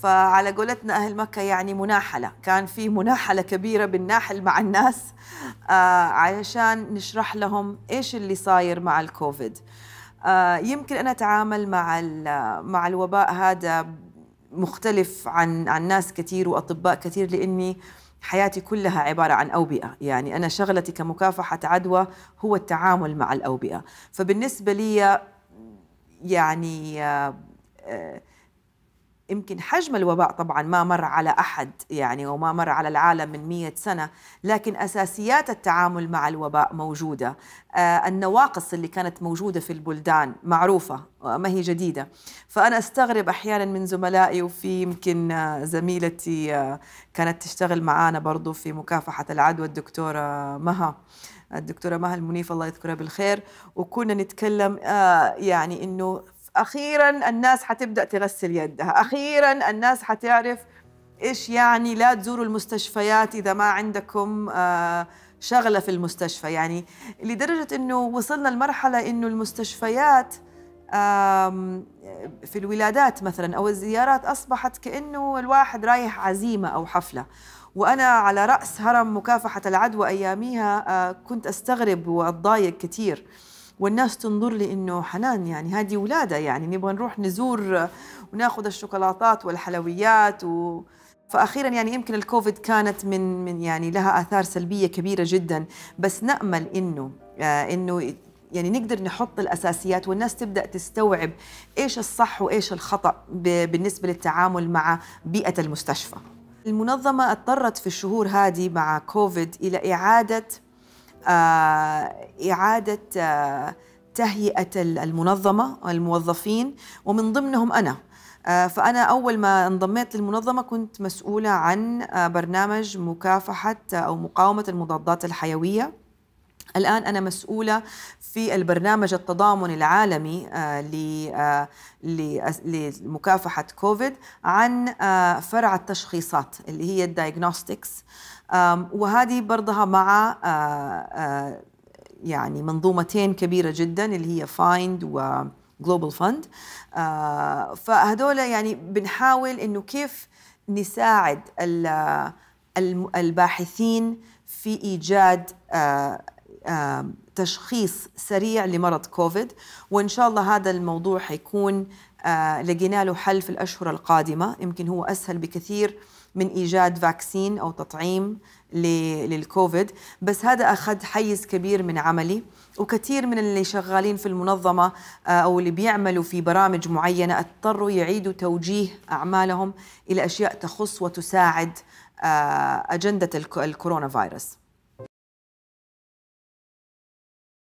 فعلى قولتنا أهل مكة يعني مناحلة كان في مناحلة كبيرة بالناحل مع الناس آه علشان نشرح لهم إيش اللي صاير مع الكوفيد آه يمكن أنا أتعامل مع, مع الوباء هذا مختلف عن, عن ناس كثير وأطباء كثير لأني حياتي كلها عبارة عن أوبئة يعني أنا شغلتي كمكافحة عدوى هو التعامل مع الأوبئة فبالنسبة لي يعني آه، آه، يمكن حجم الوباء طبعا ما مر على أحد يعني وما مر على العالم من مية سنة لكن أساسيات التعامل مع الوباء موجودة آه، النواقص اللي كانت موجودة في البلدان معروفة آه، ما هي جديدة فأنا أستغرب أحيانا من زملائي وفي يمكن آه، زميلتي كانت تشتغل معانا برضو في مكافحة العدوى الدكتورة مها الدكتورة مها المنيف الله يذكرها بالخير وكنا نتكلم يعني أنه اخيرا الناس حتبدا تغسل يدها اخيرا الناس حتعرف ايش يعني لا تزوروا المستشفيات اذا ما عندكم آه، شغله في المستشفى يعني لدرجه انه وصلنا لمرحله انه المستشفيات في الولادات مثلا او الزيارات اصبحت كانه الواحد رايح عزيمه او حفله وانا على راس هرم مكافحه العدوى اياميها آه، كنت استغرب واتضايق كثير والناس تنظر لي انه حنان يعني هذه ولاده يعني نبغى نروح نزور وناخذ الشوكولاتات والحلويات و... فاخيرا يعني يمكن الكوفيد كانت من من يعني لها اثار سلبيه كبيره جدا بس نامل انه آه، انه يعني نقدر نحط الاساسيات والناس تبدا تستوعب ايش الصح وايش الخطا بالنسبه للتعامل مع بيئه المستشفى. المنظمه اضطرت في الشهور هذه مع كوفيد الى اعاده آه، إعادة آه، تهيئة المنظمة والموظفين ومن ضمنهم أنا آه، فأنا أول ما انضميت للمنظمة كنت مسؤولة عن برنامج مكافحة أو مقاومة المضادات الحيوية الآن أنا مسؤولة في البرنامج التضامن العالمي آه، آه، لمكافحة كوفيد عن آه، فرع التشخيصات اللي هي الدايجنوستكس وهذه برضها مع يعني منظومتين كبيرة جدا اللي هي فايند و جلوبال فند فهذول يعني بنحاول انه كيف نساعد الباحثين في ايجاد تشخيص سريع لمرض كوفيد وان شاء الله هذا الموضوع حيكون آه، لقينا له حل في الاشهر القادمه يمكن هو اسهل بكثير من ايجاد فاكسين او تطعيم للكوفيد بس هذا اخذ حيز كبير من عملي وكثير من اللي شغالين في المنظمه آه، او اللي بيعملوا في برامج معينه اضطروا يعيدوا توجيه اعمالهم الى اشياء تخص وتساعد آه، اجنده الكورونا فيروس